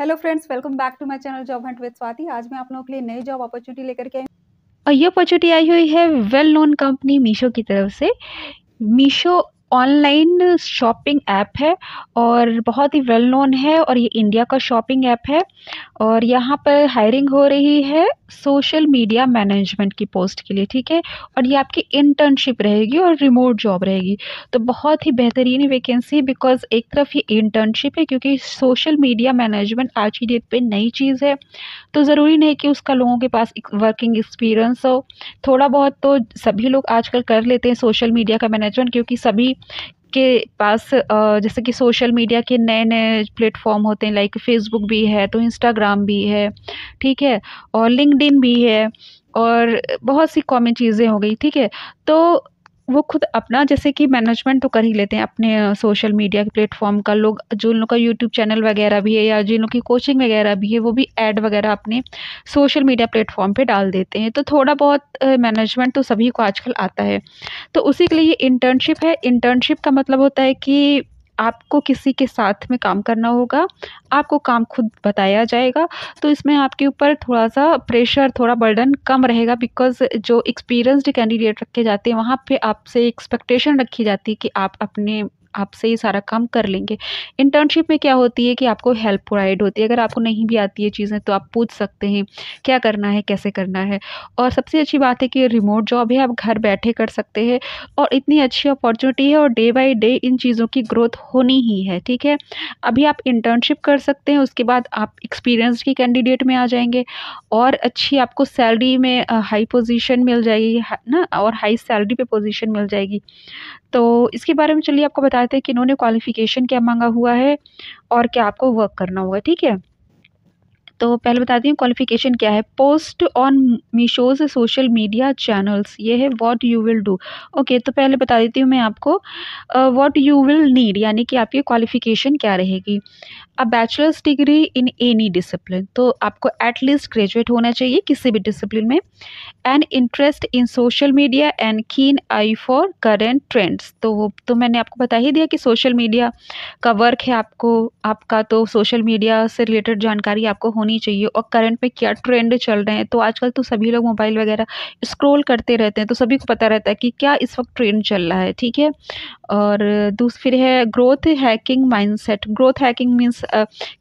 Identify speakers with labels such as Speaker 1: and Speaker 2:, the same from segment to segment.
Speaker 1: hello friends welcome back to my channel job hunt with Swati आज मैं आप लोगों के लिए नई जॉब अपॉर्चुनिटी लेकर के और ये अपॉर्चुनिटी आई हुई है वेल नोन कंपनी मीशो की तरफ से मीशो ऑनलाइन शॉपिंग ऐप है और बहुत ही वेल नोन है और ये इंडिया का शॉपिंग ऐप है और यहाँ पर हायरिंग हो रही है सोशल मीडिया मैनेजमेंट की पोस्ट के लिए ठीक है और ये आपकी इंटर्नशिप रहेगी और रिमोट जॉब रहेगी तो बहुत ही बेहतरीन वैकेंसी बिकॉज एक तरफ ये इंटर्नशिप है क्योंकि सोशल मीडिया मैनेजमेंट आज की डेट पर नई चीज़ है तो ज़रूरी नहीं कि उसका लोगों के पास वर्किंग एक्सपीरियंस हो थोड़ा बहुत तो सभी लोग आजकल कर लेते हैं सोशल मीडिया का मैनेजमेंट क्योंकि सभी के पास जैसे कि सोशल मीडिया के नए नए प्लेटफॉर्म होते हैं लाइक फेसबुक भी है तो इंस्टाग्राम भी है ठीक है और लिंकड भी है और बहुत सी कॉमन चीज़ें हो गई ठीक है तो वो खुद अपना जैसे कि मैनेजमेंट तो कर ही लेते हैं अपने सोशल मीडिया के प्लेटफॉर्म का लोग जो लोगों लोग का यूट्यूब चैनल वगैरह भी है या जिन लोगों की कोचिंग वगैरह भी है वो भी ऐड वगैरह अपने सोशल मीडिया प्लेटफॉर्म पे डाल देते हैं तो थोड़ा बहुत मैनेजमेंट तो सभी को आजकल आता है तो उसी के लिए ये इंटर्नशिप है इंटर्नशिप का मतलब होता है कि आपको किसी के साथ में काम करना होगा आपको काम खुद बताया जाएगा तो इसमें आपके ऊपर थोड़ा सा प्रेशर थोड़ा बर्डन कम रहेगा बिकॉज जो एक्सपीरियंसड कैंडिडेट रखे जाते हैं वहाँ पे आपसे एक्सपेक्टेशन रखी जाती है कि आप अपने आपसे ये सारा काम कर लेंगे इंटर्नशिप में क्या होती है कि आपको हेल्प प्रोवाइड होती है अगर आपको नहीं भी आती है चीज़ें तो आप पूछ सकते हैं क्या करना है कैसे करना है और सबसे अच्छी बात है कि रिमोट जॉब है आप घर बैठे कर सकते हैं और इतनी अच्छी अपॉर्चुनिटी है और डे बाई डे इन चीज़ों की ग्रोथ होनी ही है ठीक है अभी आप इंटर्नशिप कर सकते हैं उसके बाद आप एक्सपीरियंस की कैंडिडेट में आ जाएंगे और अच्छी आपको सैलरी में हाई पोजीशन मिल जाएगी ना और हाई सैलरी पे पोजीशन मिल जाएगी तो इसके बारे में चलिए आपको बता बताते हैं कि इन्होंने क्वालिफ़िकेशन क्या मांगा हुआ है और क्या आपको वर्क करना होगा ठीक है तो पहले बताती हूँ क्वालिफिकेशन क्या है post on Meesho's social media channels ये है what you will do okay तो पहले बता देती हूँ मैं आपको व्हाट यू विल नीड यानी कि आपकी क्वालिफिकेशन क्या रहेगी अब bachelors degree in any discipline तो आपको एटलीस्ट ग्रेजुएट होना चाहिए किसी भी डिसिप्लिन में and interest in social media and keen eye for current trends तो वो तो मैंने आपको बता ही दिया कि सोशल मीडिया का वर्क है आपको आपका तो सोशल मीडिया से रिलेटेड जानकारी आपको होनी चाहिए और करंट में क्या ट्रेंड चल रहे हैं तो आजकल तो सभी लोग मोबाइल वगैरह स्क्रॉल करते रहते हैं तो सभी को पता रहता है कि क्या इस वक्त ट्रेंड चल रहा है ठीक है और दूसरी फिर है growth hacking mindset growth hacking means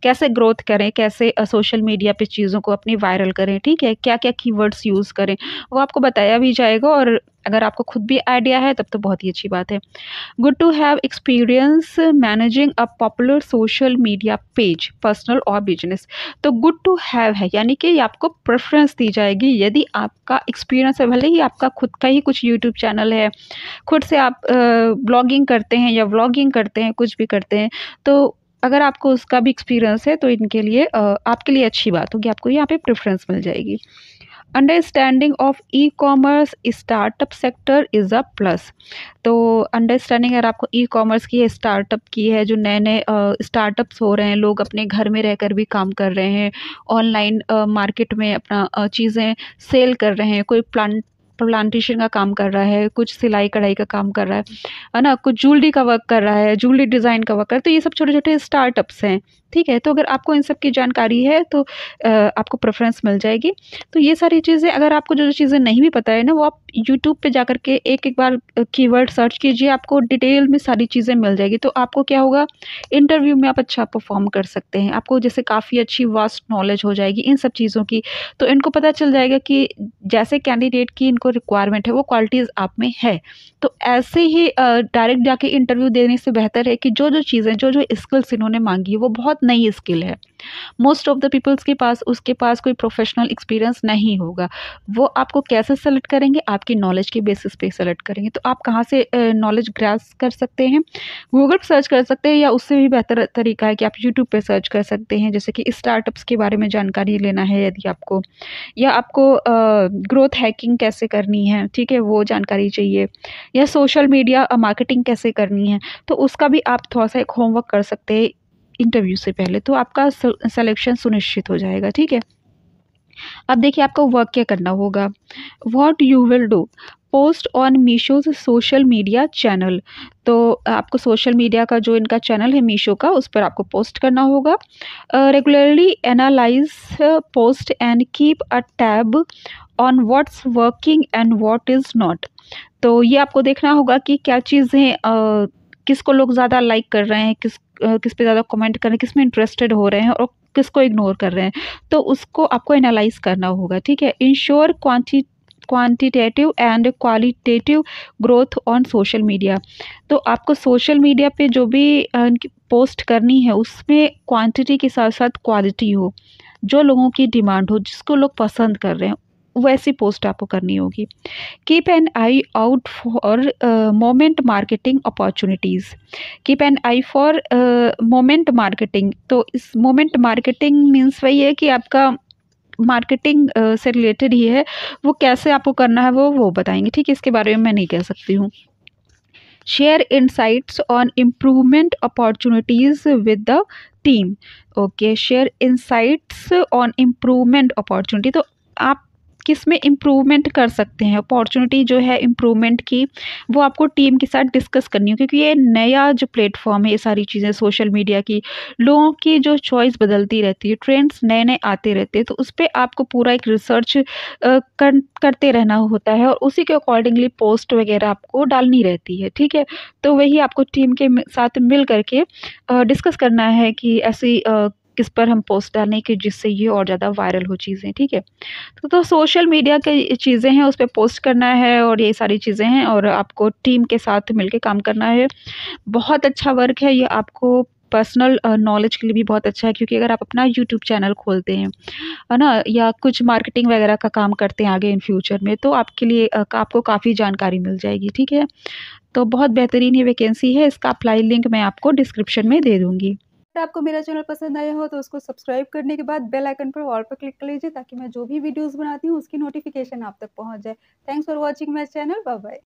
Speaker 1: कैसे ग्रोथ करें कैसे सोशल मीडिया पर चीज़ों को अपनी वायरल करें ठीक है क्या क्या कीवर्ड्स यूज़ करें वो आपको बताया भी जाएगा और अगर आपको खुद भी आइडिया है तब तो बहुत ही अच्छी बात है good to have experience managing a popular social media page personal और बिजनेस तो गुड टू हैव है यानी कि आपको प्रेफरेंस दी जाएगी यदि आपका एक्सपीरियंस है भले ही आपका खुद का ही कुछ यूट्यूब चैनल है खुद से आप ब्लॉगिंग करते हैं या व्लॉगिंग करते हैं कुछ भी करते हैं तो अगर आपको उसका भी एक्सपीरियंस है तो इनके लिए आपके लिए अच्छी बात होगी आपको यहाँ पे प्रेफरेंस मिल जाएगी understanding of E commerce startup sector is a plus तो अंडरस्टैंडिंग अगर आपको ई कॉमर्स की है स्टार्टअप की है जो नए नए स्टार्टअप्स हो रहे हैं लोग अपने घर में रहकर भी काम कर रहे हैं ऑनलाइन मार्केट में अपना चीज़ें सेल कर रहे हैं कोई प्लान प्लांटेशन का काम कर रहा है कुछ सिलाई कढ़ाई का काम कर रहा है है ना कुछ ज्वेलरी का वर्क कर रहा है ज्वेलरी डिज़ाइन का वर्क कर तो ये सब छोटे छोटे स्टार्टअप्स हैं ठीक है तो अगर आपको इन सब की जानकारी है तो आपको प्रेफरेंस मिल जाएगी तो ये सारी चीज़ें अगर आपको जो चीज़ें नहीं भी पता है ना वो आप यूट्यूब पर जा के एक एक बार की सर्च कीजिए आपको डिटेल में सारी चीज़ें मिल जाएगी तो आपको क्या होगा इंटरव्यू में आप अच्छा परफॉर्म कर सकते हैं आपको जैसे काफ़ी अच्छी वास्ट नॉलेज हो जाएगी इन सब चीज़ों की तो इनको पता चल जाएगा कि जैसे कैंडिडेट की इनको रिक्वायरमेंट है वो क्वालिटीज़ आप में है तो ऐसे ही डायरेक्ट जाके इंटरव्यू देने से बेहतर है कि जो जो चीज़ें जो जो स्किल्स इन्होंने मांगी है वो बहुत नई स्किल है मोस्ट ऑफ द पीपल्स के पास उसके पास कोई प्रोफेशनल एक्सपीरियंस नहीं होगा वो आपको कैसे सेलेक्ट करेंगे आपकी नॉलेज के बेसिस पे सेलेक्ट करेंगे तो आप कहाँ से नॉलेज ग्रास कर सकते हैं गूगल पर सर्च कर सकते हैं या उससे भी बेहतर तरीका है कि आप यूट्यूब पर सर्च कर सकते हैं जैसे कि स्टार्टअप्स के बारे में जानकारी लेना है यदि आपको या आपको ग्रोथ हैकिंग कैसे करनी है ठीक है वो जानकारी चाहिए या सोशल मीडिया मार्केटिंग कैसे करनी है तो उसका भी आप थोड़ा सा एक होमवर्क कर सकते हैं इंटरव्यू से पहले तो आपका सिलेक्शन सुनिश्चित हो जाएगा ठीक है अब देखिए आपको वर्क क्या करना होगा what you will do post on Meesho's social media channel तो आपको सोशल मीडिया का जो इनका चैनल है मीशो का उस पर आपको पोस्ट करना होगा regularly analyse post and keep a tab on what's working and what is not तो ये आपको देखना होगा कि क्या चीज़ें किसको लोग ज़्यादा लाइक कर रहे हैं किस किस पे ज़्यादा कमेंट कर रहे हैं किस में इंटरेस्टेड हो रहे हैं और किसको इग्नोर कर रहे हैं तो उसको आपको एनालाइज करना होगा ठीक है ensure quanti quantitative and qualitative growth on social media तो आपको सोशल मीडिया पे जो भी पोस्ट करनी है उसमें क्वांटिटी के साथ साथ क्वालिटी हो जो लोगों की डिमांड हो जिसको लोग पसंद कर रहे हैं वैसी पोस्ट आपको करनी होगी keep an eye out for moment marketing opportunities keep an eye for moment marketing तो इस मोमेंट मार्केटिंग मीन्स वही है कि आपका मार्केटिंग uh, से रिलेटेड ही है वो कैसे आपको करना है वो वो बताएंगे ठीक है इसके बारे में मैं नहीं कह सकती हूँ share insights on improvement opportunities with the team okay share insights on improvement opportunity तो आप किस में इम्प्रूवमेंट कर सकते हैं अपॉर्चुनिटी जो है इम्प्रूवमेंट की वो आपको टीम के साथ डिस्कस करनी हो क्योंकि ये नया जो प्लेटफॉर्म है ये सारी चीज़ें सोशल मीडिया की लोगों की जो चॉइस बदलती रहती है ट्रेंड्स नए नए आते रहते हैं तो उस पर आपको पूरा एक रिसर्च कर, करते रहना होता है और उसी के अकॉर्डिंगली पोस्ट वगैरह आपको डालनी रहती है ठीक है तो वही आपको टीम के साथ मिल करके डिस्कस करना है कि ऐसी किस पर हम पोस्ट डालें कि जिससे ये और ज़्यादा वायरल हो चीज़ें ठीक है तो, तो सोशल मीडिया के चीज़ें हैं उस पर पोस्ट करना है और ये सारी चीज़ें हैं और आपको टीम के साथ मिलकर काम करना है बहुत अच्छा वर्क है ये आपको पर्सनल नॉलेज के लिए भी बहुत अच्छा है क्योंकि अगर आप अपना यूट्यूब चैनल खोलते हैं है ना या कुछ मार्केटिंग वगैरह का काम करते हैं आगे इन फ्यूचर में तो आपके लिए आपको काफ़ी जानकारी मिल जाएगी ठीक है तो बहुत बेहतरीन ये वैकेंसी है इसका अप्लाई लिंक मैं आपको डिस्क्रिप्शन में दे दूँगी अगर आपको मेरा चैनल पसंद आया हो तो उसको सब्सक्राइब करने के बाद बेल आइकन पर ऑल पर क्लिक कर लीजिए ताकि मैं जो भी वीडियोस बनाती हूँ उसकी नोटिफिकेशन आप तक पहुँच जाए thanks for watching my channel bye bye